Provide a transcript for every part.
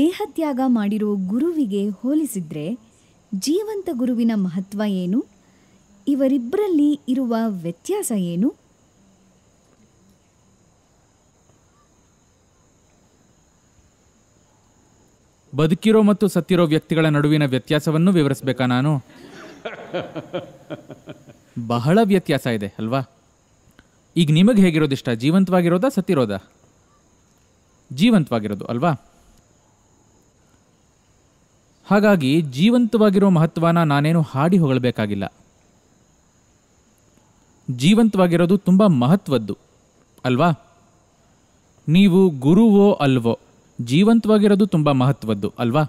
ದೇಹತ್ಯಾಗ ಮಾಡಿರೋ ಗುರುವಿಗೆ ಹೋಲಿಸಿದ್ರೆ ಜೀವಂತ ಗುರುವಿನ ಮಹತ್ವ ಏನು ಇವರಿಬ್ಬರಲ್ಲಿ ಇರುವ ವ್ಯತ್ಯಾಸ ಏನು ಬದುಕಿರೋ ಮತ್ತು ಸತ್ತಿರೋ ವ್ಯಕ್ತಿಗಳ ನಡುವಿನ ವ್ಯತ್ಯಾಸವನ್ನು ವಿವರಿಸ್ಬೇಕಾ ನಾನು ಬಹಳ ವ್ಯತ್ಯಾಸ ಇದೆ ಅಲ್ವಾ ಈಗ ನಿಮಗೆ ಹೇಗಿರೋದಿಷ್ಟ ಜೀವಂತವಾಗಿರೋದಾ ಸತ್ತಿರೋದಾ ಜೀವಂತವಾಗಿರೋದು ಅಲ್ವಾ ಹಾಗಾಗಿ ಜೀವಂತವಾಗಿರೋ ಮಹತ್ವನ ನಾನೇನು ಹಾಡಿ ಹೊಗಳಬೇಕಾಗಿಲ್ಲ ಜೀವಂತವಾಗಿರೋದು ತುಂಬ ಮಹತ್ವದ್ದು ಅಲ್ವಾ ನೀವು ಗುರುವೋ ಅಲ್ವೋ ಜೀವಂತವಾಗಿರೋದು ತುಂಬ ಮಹತ್ವದ್ದು ಅಲ್ವಾ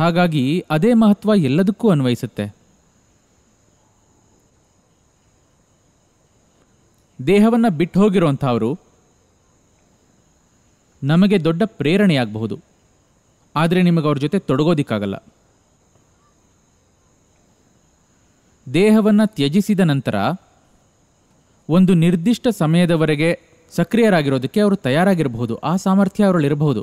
ಹಾಗಾಗಿ ಅದೇ ಮಹತ್ವ ಎಲ್ಲದಕ್ಕೂ ಅನ್ವಯಿಸುತ್ತೆ ದೇಹವನ್ನು ಬಿಟ್ಟು ಹೋಗಿರುವಂಥವರು ನಮಗೆ ದೊಡ್ಡ ಪ್ರೇರಣೆಯಾಗಬಹುದು ಆದರೆ ನಿಮಗೆ ಅವ್ರ ಜೊತೆ ತೊಡಗೋದಿಕ್ಕಾಗಲ್ಲ ದೇಹವನ್ನು ತ್ಯಜಿಸಿದ ನಂತರ ಒಂದು ನಿರ್ದಿಷ್ಟ ಸಮಯದವರೆಗೆ ಸಕ್ರಿಯರಾಗಿರೋದಕ್ಕೆ ಅವರು ತಯಾರಾಗಿರಬಹುದು ಆ ಸಾಮರ್ಥ್ಯ ಅವರಲ್ಲಿರಬಹುದು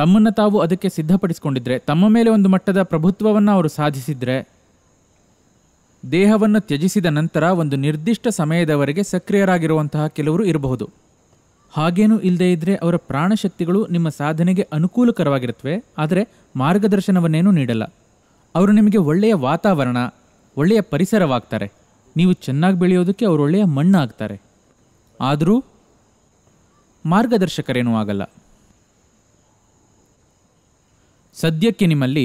ತಮ್ಮನ್ನು ತಾವು ಅದಕ್ಕೆ ಸಿದ್ಧಪಡಿಸಿಕೊಂಡಿದ್ದರೆ ತಮ್ಮ ಮೇಲೆ ಒಂದು ಮಟ್ಟದ ಪ್ರಭುತ್ವವನ್ನು ಅವರು ಸಾಧಿಸಿದರೆ ದೇಹವನ್ನು ತ್ಯಜಿಸಿದ ನಂತರ ಒಂದು ನಿರ್ದಿಷ್ಟ ಸಮಯದವರೆಗೆ ಸಕ್ರಿಯರಾಗಿರುವಂತಹ ಕೆಲವರು ಇರಬಹುದು ಹಾಗೇನೂ ಇಲ್ಲದೇ ಇದ್ದರೆ ಅವರ ಪ್ರಾಣಶಕ್ತಿಗಳು ನಿಮ್ಮ ಸಾಧನೆಗೆ ಅನುಕೂಲಕರವಾಗಿರುತ್ತವೆ ಆದರೆ ಮಾರ್ಗದರ್ಶನವನ್ನೇನೂ ನೀಡಲ್ಲ ಅವರು ನಿಮಗೆ ಒಳ್ಳೆಯ ವಾತಾವರಣ ಒಳ್ಳೆಯ ಪರಿಸರವಾಗ್ತಾರೆ ನೀವು ಚೆನ್ನಾಗಿ ಬೆಳೆಯೋದಕ್ಕೆ ಅವರು ಒಳ್ಳೆಯ ಮಣ್ಣು ಆಗ್ತಾರೆ ಆದರೂ ಮಾರ್ಗದರ್ಶಕರೇನೂ ಆಗಲ್ಲ ಸದ್ಯಕ್ಕೆ ನಿಮ್ಮಲ್ಲಿ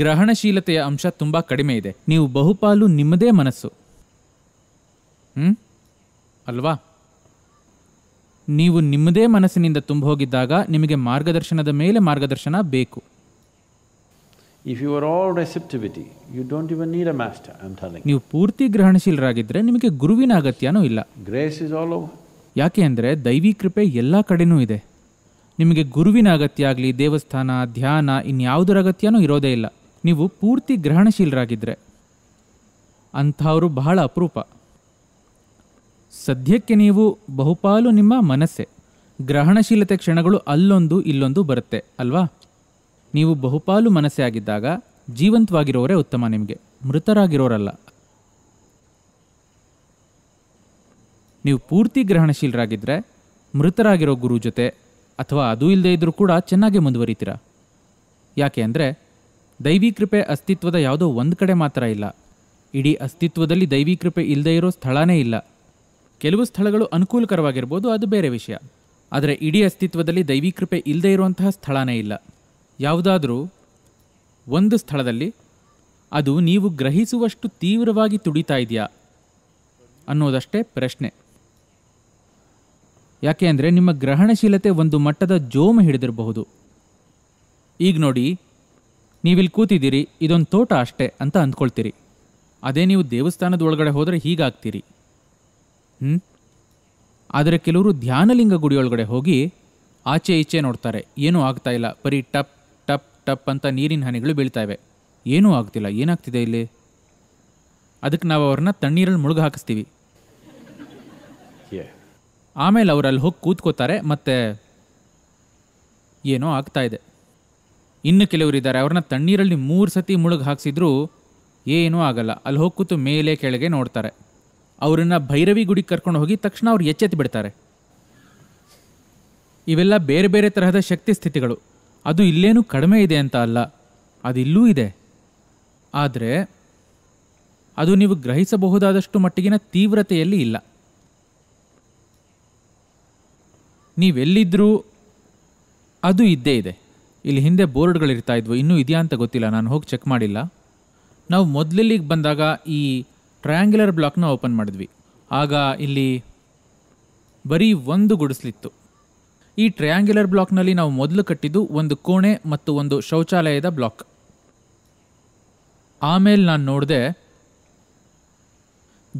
ಗ್ರಹಣಶೀಲತೆಯ ಅಂಶ ತುಂಬ ಕಡಿಮೆ ಇದೆ ನೀವು ಬಹುಪಾಲು ನಿಮ್ಮದೇ ಮನಸ್ಸು ಹ್ಞೂ ಅಲ್ವಾ ನೀವು ನಿಮ್ಮದೇ ಮನಸ್ಸಿನಿಂದ ತುಂಬ ಹೋಗಿದ್ದಾಗ ನಿಮಗೆ ಮಾರ್ಗದರ್ಶನದ ಮೇಲೆ ಮಾರ್ಗದರ್ಶನ ಬೇಕು if you are all receptivity you don't even need a master I am telling ನೀವು ಪೂರ್ತಿ ಗ್ರಹಣಶೀಲರಾಗಿದ್ದರೆ ನಿಮಗೆ ಗುರುವಿನ ಅಗತ್ಯನೂ ಇಲ್ಲ ಗ್ರೇಸ್ ಇಸ್ ಆಲ್ ಓವರ್ ಯಾಕೆ ಅಂದರೆ ದೈವಿ ಕೃಪೆ ಎಲ್ಲ ಕಡೆನೂ ಇದೆ ನಿಮಗೆ ಗುರುವಿನ ಅಗತ್ಯ ಆಗಲಿ ದೇವಸ್ಥಾನ ಧ್ಯಾನ ಇನ್ಯಾವುದರ ಅಗತ್ಯನೂ ಇರೋದೇ ಇಲ್ಲ ನೀವು ಪೂರ್ತಿ ಗ್ರಹಣಶೀಲರಾಗಿದ್ದರೆ ಅಂಥವರು ಬಹಳ ಅಪರೂಪ ಸದ್ಯಕ್ಕೆ ನೀವು ಬಹುಪಾಲು ನಿಮ್ಮ ಮನಸ್ಸೆ ಗ್ರಹಣಶೀಲತೆ ಕ್ಷಣಗಳು ಅಲ್ಲೊಂದು ಇಲ್ಲೊಂದು ಬರುತ್ತೆ ಅಲ್ವಾ ನೀವು ಬಹುಪಾಲು ಮನಸ್ಸೆ ಆಗಿದ್ದಾಗ ಜೀವಂತವಾಗಿರೋರೇ ಉತ್ತಮ ನಿಮಗೆ ಮೃತರಾಗಿರೋರಲ್ಲ ನೀವು ಪೂರ್ತಿ ಗ್ರಹಣಶೀಲರಾಗಿದ್ದರೆ ಮೃತರಾಗಿರೋ ಗುರು ಜೊತೆ ಅಥವಾ ಅದು ಇಲ್ಲದೇ ಇದ್ದರೂ ಕೂಡ ಚೆನ್ನಾಗಿ ಮುಂದುವರಿತೀರಾ ಯಾಕೆ ಅಂದರೆ ದೈವಿ ಕೃಪೆ ಅಸ್ತಿತ್ವದ ಯಾವುದೋ ಒಂದು ಕಡೆ ಮಾತ್ರ ಇಲ್ಲ ಇಡೀ ಅಸ್ತಿತ್ವದಲ್ಲಿ ದೈವಿ ಕೃಪೆ ಇಲ್ಲದೇ ಇರೋ ಸ್ಥಳನೇ ಇಲ್ಲ ಕೆಲವು ಸ್ಥಳಗಳು ಅನುಕೂಲಕರವಾಗಿರ್ಬೋದು ಅದು ಬೇರೆ ವಿಷಯ ಆದರೆ ಇಡೀ ಅಸ್ತಿತ್ವದಲ್ಲಿ ದೈವಿ ಕೃಪೆ ಇಲ್ಲದೆ ಇರುವಂತಹ ಸ್ಥಳನೇ ಇಲ್ಲ ಯಾವುದಾದರೂ ಒಂದು ಸ್ಥಳದಲ್ಲಿ ಅದು ನೀವು ಗ್ರಹಿಸುವಷ್ಟು ತೀವ್ರವಾಗಿ ತುಡಿತಾ ಇದೆಯಾ ಅನ್ನೋದಷ್ಟೇ ಪ್ರಶ್ನೆ ಯಾಕೆ ಅಂದರೆ ನಿಮ್ಮ ಗ್ರಹಣಶೀಲತೆ ಒಂದು ಮಟ್ಟದ ಜೋಮ ಹಿಡಿದಿರಬಹುದು ಈಗ ನೋಡಿ ನೀವಿಲ್ಲಿ ಕೂತಿದ್ದೀರಿ ಇದೊಂದು ತೋಟ ಅಷ್ಟೇ ಅಂತ ಅಂದ್ಕೊಳ್ತೀರಿ ಅದೇ ನೀವು ದೇವಸ್ಥಾನದ ಒಳಗಡೆ ಹೋದರೆ ಹೀಗಾಗ್ತೀರಿ ಹ್ಞೂ ಆದರೆ ಕೆಲವರು ಧ್ಯಾನಲಿಂಗ ಗುಡಿಯೊಳಗಡೆ ಹೋಗಿ ಆಚೆ ಈಚೆ ನೋಡ್ತಾರೆ ಏನೂ ಆಗ್ತಾ ಇಲ್ಲ ಬರೀ ಟಪ್ ಟಪ್ ಟಪ್ ಅಂತ ನೀರಿನ ಹನಿಗಳು ಬೀಳ್ತಾಯಿವೆ ಏನೂ ಆಗ್ತಿಲ್ಲ ಏನಾಗ್ತಿದೆ ಇಲ್ಲಿ ಅದಕ್ಕೆ ನಾವು ಅವ್ರನ್ನ ತಣ್ಣೀರಲ್ಲಿ ಮುಳುಗ ಹಾಕಿಸ್ತೀವಿ ಆಮೇಲೆ ಅವರಲ್ಲಿ ಅಲ್ಲಿ ಹೋಗಿ ಕೂತ್ಕೋತಾರೆ ಮತ್ತೆ ಏನೋ ಆಗ್ತಾ ಇದೆ ಇನ್ನು ಇದ್ದಾರೆ ಅವ್ರನ್ನ ತಣ್ಣೀರಲ್ಲಿ ಮೂರು ಸತಿ ಮುಳುಗ ಹಾಕ್ಸಿದ್ರು ಏನೂ ಆಗಲ್ಲ ಅಲ್ಲಿ ಹೋಗಿ ಕೂತು ಮೇಲೆ ಕೆಳಗೆ ನೋಡ್ತಾರೆ ಅವರನ್ನು ಭೈರವಿ ಗುಡಿಗೆ ಕರ್ಕೊಂಡು ಹೋಗಿ ತಕ್ಷಣ ಅವ್ರು ಎಚ್ಚೆತ್ತಿ ಬಿಡ್ತಾರೆ ಇವೆಲ್ಲ ಬೇರೆ ಬೇರೆ ತರಹದ ಶಕ್ತಿ ಸ್ಥಿತಿಗಳು ಅದು ಇಲ್ಲೇನೂ ಕಡಿಮೆ ಇದೆ ಅಂತ ಅಲ್ಲ ಅದು ಇಲ್ಲೂ ಇದೆ ಆದರೆ ಅದು ನೀವು ಗ್ರಹಿಸಬಹುದಾದಷ್ಟು ಮಟ್ಟಿಗಿನ ತೀವ್ರತೆಯಲ್ಲಿ ಇಲ್ಲ ನೀವೆಲ್ಲಿದ್ದರೂ ಅದು ಇದ್ದೇ ಇದೆ ಇಲ್ಲಿ ಹಿಂದೆ ಬೋರ್ಡ್ಗಳಿರ್ತಾ ಇದ್ವು ಇನ್ನೂ ಇದೆಯಾ ಅಂತ ಗೊತ್ತಿಲ್ಲ ನಾನು ಹೋಗಿ ಚೆಕ್ ಮಾಡಿಲ್ಲ ನಾವು ಮೊದಲಲ್ಲಿಗೆ ಬಂದಾಗ ಈ ಟ್ರಯಾಂಗ್ಯುಲರ್ ಬ್ಲಾಕ್ನ ಓಪನ್ ಮಾಡಿದ್ವಿ ಆಗ ಇಲ್ಲಿ ಬರೀ ಒಂದು ಗುಡಿಸ್ಲಿತ್ತು ಈ ಟ್ರಯಾಂಗ್ಯುಲರ್ ಬ್ಲಾಕ್ನಲ್ಲಿ ನಾವು ಮೊದಲು ಕಟ್ಟಿದ್ದು ಒಂದು ಕೋಣೆ ಮತ್ತು ಒಂದು ಶೌಚಾಲಯದ ಬ್ಲಾಕ್ ಆಮೇಲೆ ನಾನು ನೋಡಿದೆ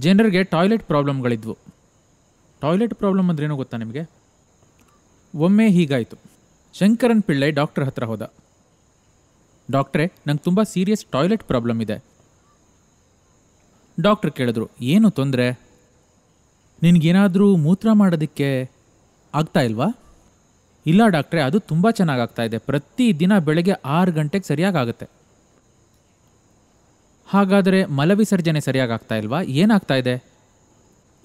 ಜನರಿಗೆ ಟಾಯ್ಲೆಟ್ ಪ್ರಾಬ್ಲಮ್ಗಳಿದ್ವು ಟಾಯ್ಲೆಟ್ ಪ್ರಾಬ್ಲಮ್ ಅಂದ್ರೇನೋ ಗೊತ್ತಾ ನಿಮಗೆ ಒಮ್ಮೆ ಹೀಗಾಯಿತು ಶಂಕರನ್ ಪಿಳ್ಳೆ ಡಾಕ್ಟರ್ ಹತ್ರ ಹೋದ ಡಾಕ್ಟ್ರೆ ನಂಗೆ ತುಂಬ ಸೀರಿಯಸ್ ಟಾಯ್ಲೆಟ್ ಪ್ರಾಬ್ಲಮ್ ಇದೆ ಡಾಕ್ಟ್ರ್ ಕೇಳಿದ್ರು ಏನು ತೊಂದರೆ ನಿನಗೇನಾದರೂ ಮೂತ್ರ ಮಾಡೋದಕ್ಕೆ ಆಗ್ತಾ ಇಲ್ವಾ ಇಲ್ಲ ಡಾಕ್ಟ್ರೆ ಅದು ತುಂಬ ಚೆನ್ನಾಗಾಗ್ತಾ ಇದೆ ಪ್ರತಿದಿನ ಬೆಳಗ್ಗೆ ಆರು ಗಂಟೆಗೆ ಸರಿಯಾಗುತ್ತೆ ಹಾಗಾದರೆ ಮಲವಿಸರ್ಜನೆ ಸರಿಯಾಗಿ ಆಗ್ತಾ ಇಲ್ವಾ ಏನಾಗ್ತಾ ಇದೆ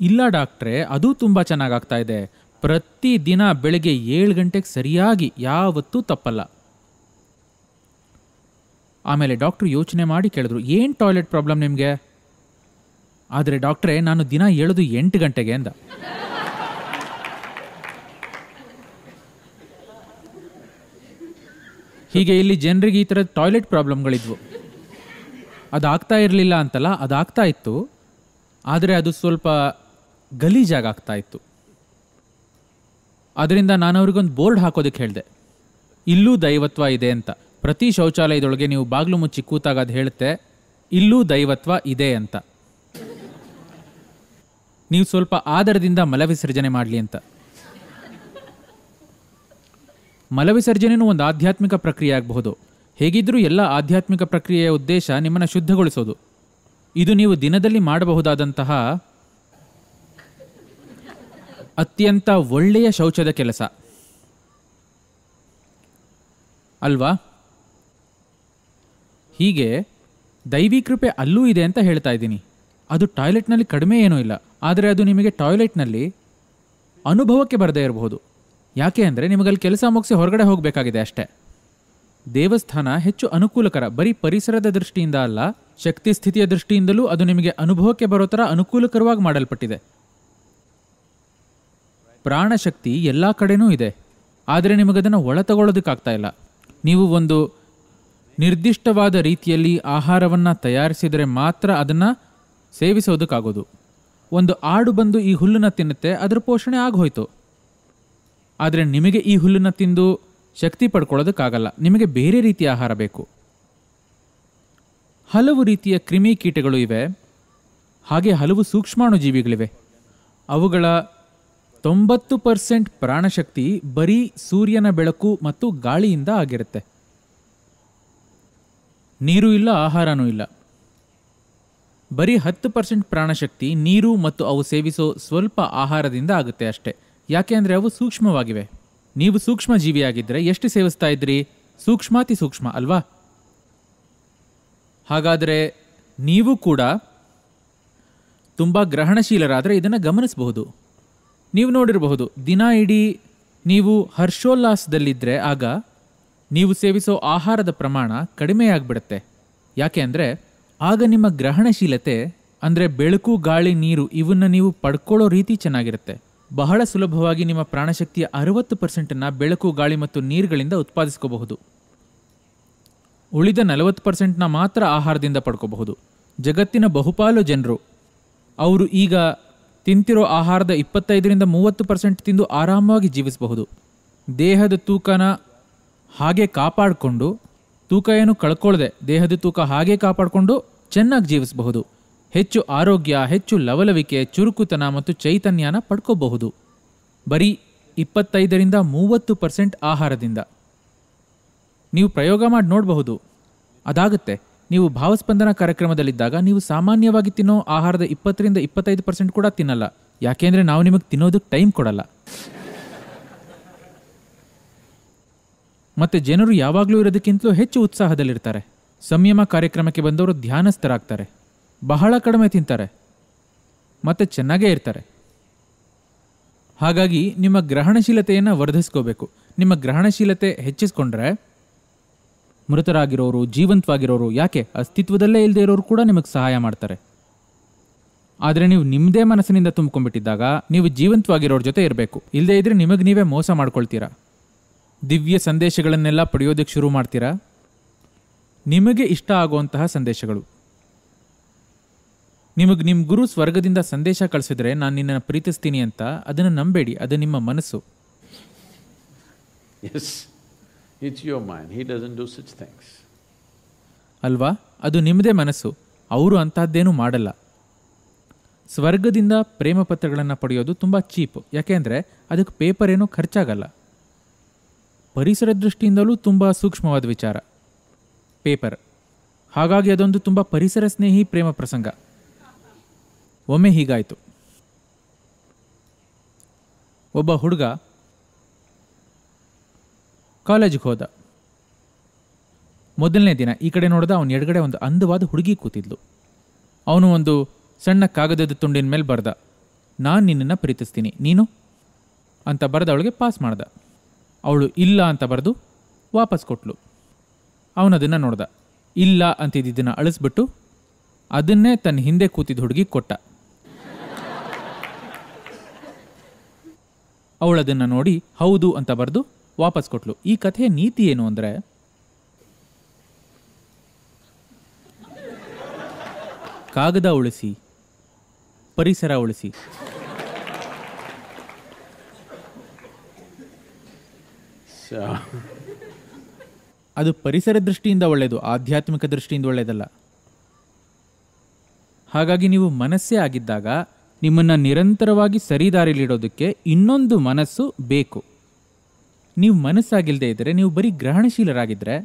ಇಲ್ಲ ಡಾಕ್ಟ್ರೆ ಅದು ತುಂಬ ಚೆನ್ನಾಗಾಗ್ತಾ ಇದೆ ಪ್ರತಿದಿನ ಬೆಳಗ್ಗೆ ಏಳು ಗಂಟೆಗೆ ಸರಿಯಾಗಿ ಯಾವತ್ತೂ ತಪ್ಪಲ್ಲ ಆಮೇಲೆ ಡಾಕ್ಟ್ರು ಯೋಚನೆ ಮಾಡಿ ಕೇಳಿದ್ರು ಏನು ಟಾಯ್ಲೆಟ್ ಪ್ರಾಬ್ಲಮ್ ನಿಮಗೆ ಆದರೆ ಡಾಕ್ಟ್ರೇ ನಾನು ದಿನ ಏಳೋದು ಎಂಟು ಗಂಟೆಗೆ ಅಂದ ಹೀಗೆ ಇಲ್ಲಿ ಜನರಿಗೆ ಈ ಥರದ ಟಾಯ್ಲೆಟ್ ಪ್ರಾಬ್ಲಮ್ಗಳಿದ್ವು ಆಗ್ತಾ ಇರಲಿಲ್ಲ ಅಂತಲ್ಲ ಅದಾಗ್ತಾ ಇತ್ತು ಆದರೆ ಅದು ಸ್ವಲ್ಪ ಗಲೀಜಾಗ್ತಾ ಇತ್ತು ಅದರಿಂದ ನಾನು ಅವ್ರಿಗೊಂದು ಬೋರ್ಡ್ ಹಾಕೋದಕ್ಕೆ ಹೇಳಿದೆ ಇಲ್ಲೂ ದೈವತ್ವ ಇದೆ ಅಂತ ಪ್ರತಿ ಶೌಚಾಲಯದೊಳಗೆ ನೀವು ಬಾಗಿಲು ಮುಚ್ಚಿ ಕೂತಾಗ ಅದು ಹೇಳುತ್ತೆ ಇಲ್ಲೂ ದೈವತ್ವ ಇದೆ ಅಂತ ನೀವು ಸ್ವಲ್ಪ ಆದರದಿಂದ ಮಲವಿಸರ್ಜನೆ ಮಾಡಲಿ ಅಂತ ಮಲವಿಸರ್ಜನೆಯೂ ಒಂದು ಆಧ್ಯಾತ್ಮಿಕ ಪ್ರಕ್ರಿಯೆ ಆಗಬಹುದು ಹೇಗಿದ್ದರೂ ಎಲ್ಲ ಆಧ್ಯಾತ್ಮಿಕ ಪ್ರಕ್ರಿಯೆಯ ಉದ್ದೇಶ ನಿಮ್ಮನ್ನು ಶುದ್ಧಗೊಳಿಸೋದು ಇದು ನೀವು ದಿನದಲ್ಲಿ ಮಾಡಬಹುದಾದಂತಹ ಅತ್ಯಂತ ಒಳ್ಳೆಯ ಶೌಚದ ಕೆಲಸ ಅಲ್ವಾ ಹೀಗೆ ದೈವಿ ಕೃಪೆ ಅಲ್ಲೂ ಇದೆ ಅಂತ ಹೇಳ್ತಾ ಇದ್ದೀನಿ ಅದು ಟಾಯ್ಲೆಟ್ನಲ್ಲಿ ಕಡಿಮೆ ಏನೂ ಇಲ್ಲ ಆದರೆ ಅದು ನಿಮಗೆ ಟಾಯ್ಲೆಟ್ನಲ್ಲಿ ಅನುಭವಕ್ಕೆ ಬರದೇ ಇರಬಹುದು ಯಾಕೆ ಅಂದರೆ ನಿಮಗಲ್ಲಿ ಕೆಲಸ ಮುಗಿಸಿ ಹೊರಗಡೆ ಹೋಗಬೇಕಾಗಿದೆ ಅಷ್ಟೇ ದೇವಸ್ಥಾನ ಹೆಚ್ಚು ಅನುಕೂಲಕರ ಬರೀ ಪರಿಸರದ ದೃಷ್ಟಿಯಿಂದ ಅಲ್ಲ ಶಕ್ತಿ ಸ್ಥಿತಿಯ ದೃಷ್ಟಿಯಿಂದಲೂ ಅದು ನಿಮಗೆ ಅನುಭವಕ್ಕೆ ಬರೋ ಥರ ಅನುಕೂಲಕರವಾಗಿ ಮಾಡಲ್ಪಟ್ಟಿದೆ ಪ್ರಾಣಶಕ್ತಿ ಎಲ್ಲ ಕಡೆಯೂ ಇದೆ ಆದರೆ ನಿಮಗದನ್ನು ಒಳ ತಗೊಳ್ಳೋದಕ್ಕಾಗ್ತಾ ಇಲ್ಲ ನೀವು ಒಂದು ನಿರ್ದಿಷ್ಟವಾದ ರೀತಿಯಲ್ಲಿ ಆಹಾರವನ್ನು ತಯಾರಿಸಿದರೆ ಮಾತ್ರ ಅದನ್ನು ಸೇವಿಸೋದಕ್ಕಾಗೋದು ಒಂದು ಆಡು ಬಂದು ಈ ಹುಲ್ಲನ್ನು ತಿನ್ನುತ್ತೆ ಅದರ ಪೋಷಣೆ ಆಗೋಯ್ತು ಆದರೆ ನಿಮಗೆ ಈ ಹುಲ್ಲನ್ನು ತಿಂದು ಶಕ್ತಿ ಪಡ್ಕೊಳ್ಳೋದಕ್ಕಾಗಲ್ಲ ನಿಮಗೆ ಬೇರೆ ರೀತಿಯ ಆಹಾರ ಬೇಕು ಹಲವು ರೀತಿಯ ಕ್ರಿಮಿ ಕೀಟಗಳು ಇವೆ ಹಾಗೆ ಹಲವು ಸೂಕ್ಷ್ಮಾಣು ಜೀವಿಗಳಿವೆ ಅವುಗಳ ತೊಂಬತ್ತು ಪರ್ಸೆಂಟ್ ಪ್ರಾಣಶಕ್ತಿ ಬರೀ ಸೂರ್ಯನ ಬೆಳಕು ಮತ್ತು ಗಾಳಿಯಿಂದ ಆಗಿರುತ್ತೆ ನೀರು ಇಲ್ಲ ಆಹಾರನೂ ಇಲ್ಲ ಬರೀ ಹತ್ತು ಪರ್ಸೆಂಟ್ ಪ್ರಾಣಶಕ್ತಿ ನೀರು ಮತ್ತು ಅವು ಸೇವಿಸೋ ಸ್ವಲ್ಪ ಆಹಾರದಿಂದ ಆಗುತ್ತೆ ಅಷ್ಟೆ ಯಾಕೆ ಅಂದರೆ ಅವು ಸೂಕ್ಷ್ಮವಾಗಿವೆ ನೀವು ಸೂಕ್ಷ್ಮ ಜೀವಿಯಾಗಿದ್ದರೆ ಎಷ್ಟು ಸೇವಿಸ್ತಾ ಇದ್ರಿ ಸೂಕ್ಷ್ಮಾತಿ ಸೂಕ್ಷ್ಮ ಅಲ್ವಾ ಹಾಗಾದರೆ ನೀವು ಕೂಡ ತುಂಬ ಗ್ರಹಣಶೀಲರಾದರೆ ಇದನ್ನು ಗಮನಿಸಬಹುದು ನೀವು ನೋಡಿರಬಹುದು ದಿನ ಇಡೀ ನೀವು ಹರ್ಷೋಲ್ಲಾಸದಲ್ಲಿದ್ದರೆ ಆಗ ನೀವು ಸೇವಿಸೋ ಆಹಾರದ ಪ್ರಮಾಣ ಕಡಿಮೆಯಾಗ್ಬಿಡುತ್ತೆ ಯಾಕೆ ಅಂದರೆ ಆಗ ನಿಮ್ಮ ಗ್ರಹಣಶೀಲತೆ ಅಂದರೆ ಬೆಳಕು ಗಾಳಿ ನೀರು ಇವನ್ನ ನೀವು ಪಡ್ಕೊಳ್ಳೋ ರೀತಿ ಚೆನ್ನಾಗಿರುತ್ತೆ ಬಹಳ ಸುಲಭವಾಗಿ ನಿಮ್ಮ ಪ್ರಾಣಶಕ್ತಿಯ ಅರವತ್ತು ಪರ್ಸೆಂಟನ್ನು ಬೆಳಕು ಗಾಳಿ ಮತ್ತು ನೀರುಗಳಿಂದ ಉತ್ಪಾದಿಸ್ಕೋಬಹುದು ಉಳಿದ ನಲವತ್ತು ಪರ್ಸೆಂಟ್ನ ಮಾತ್ರ ಆಹಾರದಿಂದ ಪಡ್ಕೋಬಹುದು ಜಗತ್ತಿನ ಬಹುಪಾಲು ಜನರು ಅವರು ಈಗ ತಿಂತಿರೋ ಆಹಾರದ ಇಪ್ಪತ್ತೈದರಿಂದ ಮೂವತ್ತು ಪರ್ಸೆಂಟ್ ತಿಂದು ಆರಾಮವಾಗಿ ಜೀವಿಸಬಹುದು ದೇಹದ ತೂಕನ ಹಾಗೆ ಕಾಪಾಡಿಕೊಂಡು ತೂಕ ಏನು ಕಳ್ಕೊಳ್ಳದೆ ದೇಹದ ತೂಕ ಹಾಗೆ ಕಾಪಾಡಿಕೊಂಡು ಚೆನ್ನಾಗಿ ಜೀವಿಸಬಹುದು ಹೆಚ್ಚು ಆರೋಗ್ಯ ಹೆಚ್ಚು ಲವಲವಿಕೆ ಚುರುಕುತನ ಮತ್ತು ಚೈತನ್ಯನ ಪಡ್ಕೋಬಹುದು ಬರೀ ಇಪ್ಪತ್ತೈದರಿಂದ ಮೂವತ್ತು ಪರ್ಸೆಂಟ್ ಆಹಾರದಿಂದ ನೀವು ಪ್ರಯೋಗ ಮಾಡಿ ನೋಡಬಹುದು ಅದಾಗುತ್ತೆ ನೀವು ಭಾವಸ್ಪಂದನ ಕಾರ್ಯಕ್ರಮದಲ್ಲಿದ್ದಾಗ ನೀವು ಸಾಮಾನ್ಯವಾಗಿ ತಿನ್ನೋ ಆಹಾರದ ಇಪ್ಪತ್ತರಿಂದ ಇಪ್ಪತ್ತೈದು ಪರ್ಸೆಂಟ್ ಕೂಡ ತಿನ್ನಲ್ಲ ಯಾಕೆಂದರೆ ನಾವು ನಿಮಗೆ ತಿನ್ನೋದಕ್ಕೆ ಟೈಮ್ ಕೊಡಲ್ಲ ಮತ್ತು ಜನರು ಯಾವಾಗಲೂ ಇರೋದಕ್ಕಿಂತಲೂ ಹೆಚ್ಚು ಉತ್ಸಾಹದಲ್ಲಿರ್ತಾರೆ ಸಂಯಮ ಕಾರ್ಯಕ್ರಮಕ್ಕೆ ಬಂದವರು ಧ್ಯಾನಸ್ಥರಾಗ್ತಾರೆ ಬಹಳ ಕಡಿಮೆ ತಿಂತಾರೆ ಮತ್ತು ಚೆನ್ನಾಗೇ ಇರ್ತಾರೆ ಹಾಗಾಗಿ ನಿಮ್ಮ ಗ್ರಹಣಶೀಲತೆಯನ್ನು ವರ್ಧಿಸ್ಕೋಬೇಕು ನಿಮ್ಮ ಗ್ರಹಣಶೀಲತೆ ಹೆಚ್ಚಿಸ್ಕೊಂಡ್ರೆ ಮೃತರಾಗಿರೋರು ಜೀವಂತವಾಗಿರೋರು ಯಾಕೆ ಅಸ್ತಿತ್ವದಲ್ಲೇ ಇಲ್ಲದೆ ಇರೋರು ಕೂಡ ನಿಮಗೆ ಸಹಾಯ ಮಾಡ್ತಾರೆ ಆದರೆ ನೀವು ನಿಮ್ಮದೇ ಮನಸ್ಸಿನಿಂದ ತುಂಬ್ಕೊಂಡ್ಬಿಟ್ಟಿದ್ದಾಗ ನೀವು ಜೀವಂತವಾಗಿರೋರ ಜೊತೆ ಇರಬೇಕು ಇಲ್ಲದೇ ಇದ್ದರೆ ನಿಮಗೆ ನೀವೇ ಮೋಸ ಮಾಡ್ಕೊಳ್ತೀರಾ ದಿವ್ಯ ಸಂದೇಶಗಳನ್ನೆಲ್ಲ ಪಡೆಯೋದಕ್ಕೆ ಶುರು ಮಾಡ್ತೀರಾ ನಿಮಗೆ ಇಷ್ಟ ಆಗುವಂತಹ ಸಂದೇಶಗಳು ನಿಮಗೆ ನಿಮ್ಮ ಗುರು ಸ್ವರ್ಗದಿಂದ ಸಂದೇಶ ಕಳಿಸಿದ್ರೆ ನಾನು ನಿನ್ನನ್ನು ಪ್ರೀತಿಸ್ತೀನಿ ಅಂತ ಅದನ್ನು ನಂಬೇಡಿ ಅದು ನಿಮ್ಮ ಮನಸ್ಸು ಇಟ್ಸ್ ಯೋರ್ ಮೈಂಡ್ ಹಿ ಸಚ್ ಅಲ್ವಾ ಅದು ನಿಮ್ಮದೇ ಮನಸ್ಸು ಅವರು ಅಂತಹದ್ದೇನೂ ಮಾಡಲ್ಲ ಸ್ವರ್ಗದಿಂದ ಪ್ರೇಮ ಪತ್ರಗಳನ್ನು ಪಡೆಯೋದು ತುಂಬ ಚೀಪ್ ಯಾಕೆಂದರೆ ಅದಕ್ಕೆ ಪೇಪರ್ ಏನೂ ಖರ್ಚಾಗಲ್ಲ ಪರಿಸರ ದೃಷ್ಟಿಯಿಂದಲೂ ತುಂಬ ಸೂಕ್ಷ್ಮವಾದ ವಿಚಾರ ಪೇಪರ್ ಹಾಗಾಗಿ ಅದೊಂದು ತುಂಬ ಪರಿಸರ ಸ್ನೇಹಿ ಪ್ರೇಮ ಪ್ರಸಂಗ ಒಮ್ಮೆ ಹೀಗಾಯಿತು ಒಬ್ಬ ಹುಡುಗ ಕಾಲೇಜಿಗೆ ಹೋದ ಮೊದಲನೇ ದಿನ ಈ ಕಡೆ ನೋಡಿದ ಅವನ ಎಡಗಡೆ ಒಂದು ಅಂದವಾದ ಹುಡುಗಿ ಕೂತಿದ್ಲು ಅವನು ಒಂದು ಸಣ್ಣ ಕಾಗದದ ತುಂಡಿನ ಮೇಲೆ ಬರೆದ ನಾನು ನಿನ್ನನ್ನು ಪ್ರೀತಿಸ್ತೀನಿ ನೀನು ಅಂತ ಬರೆದ ಅವಳಿಗೆ ಪಾಸ್ ಮಾಡ್ದೆ ಅವಳು ಇಲ್ಲ ಅಂತ ಬರೆದು ವಾಪಸ್ ಕೊಟ್ಲು ಅವನದನ್ನು ನೋಡ್ದ ಇಲ್ಲ ಅಂತಿದ್ದನ್ನು ಅಳಿಸ್ಬಿಟ್ಟು ಅದನ್ನೇ ತನ್ನ ಹಿಂದೆ ಕೂತಿದ್ದ ಹುಡುಗಿ ಕೊಟ್ಟ ಅವಳದನ್ನು ನೋಡಿ ಹೌದು ಅಂತ ಬರೆದು ವಾಪಸ್ ಕೊಟ್ಲು ಈ ಕಥೆಯ ನೀತಿ ಏನು ಅಂದರೆ ಕಾಗದ ಉಳಿಸಿ ಪರಿಸರ ಉಳಿಸಿ ಅದು ಪರಿಸರ ದೃಷ್ಟಿಯಿಂದ ಒಳ್ಳೆಯದು ಆಧ್ಯಾತ್ಮಿಕ ದೃಷ್ಟಿಯಿಂದ ಒಳ್ಳೆಯದಲ್ಲ ಹಾಗಾಗಿ ನೀವು ಮನಸ್ಸೇ ಆಗಿದ್ದಾಗ ನಿಮ್ಮನ್ನು ನಿರಂತರವಾಗಿ ಸರಿದಾರಿಲಿಡೋದಕ್ಕೆ ಇನ್ನೊಂದು ಮನಸ್ಸು ಬೇಕು ನೀವು ಮನಸ್ಸಾಗಿಲ್ಲದೆ ಇದ್ದರೆ ನೀವು ಬರೀ ಗ್ರಹಣಶೀಲರಾಗಿದ್ದರೆ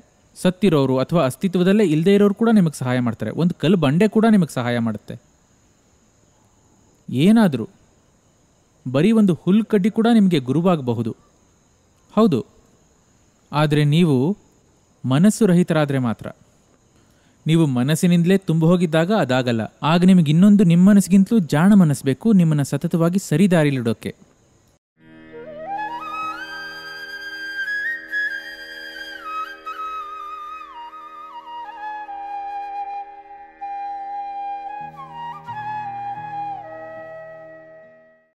ಸತ್ತಿರೋರು ಅಥವಾ ಅಸ್ತಿತ್ವದಲ್ಲೇ ಇಲ್ಲದೇ ಇರೋರು ಕೂಡ ನಿಮಗೆ ಸಹಾಯ ಮಾಡ್ತಾರೆ ಒಂದು ಕಲ್ಲು ಬಂಡೆ ಕೂಡ ನಿಮಗೆ ಸಹಾಯ ಮಾಡುತ್ತೆ ಏನಾದರೂ ಬರೀ ಒಂದು ಹುಲ್ಕಡ್ಡಿ ಕೂಡ ನಿಮಗೆ ಗುರುವಾಗಬಹುದು ಹೌದು ಆದರೆ ನೀವು ಮನಸ್ಸು ರಹಿತರಾದರೆ ಮಾತ್ರ ನೀವು ಮನಸ್ಸಿನಿಂದಲೇ ತುಂಬ ಹೋಗಿದ್ದಾಗ ಅದಾಗಲ್ಲ ಆಗ ನಿಮಗೆ ಇನ್ನೊಂದು ನಿಮ್ಮ ಮನಸ್ಸಿಗಿಂತಲೂ ಜಾಣ ಮನಸ್ಸು ಬೇಕು ನಿಮ್ಮನ್ನು ಸತತವಾಗಿ ಸರಿದಾರಿಲಿಡೋಕ್ಕೆ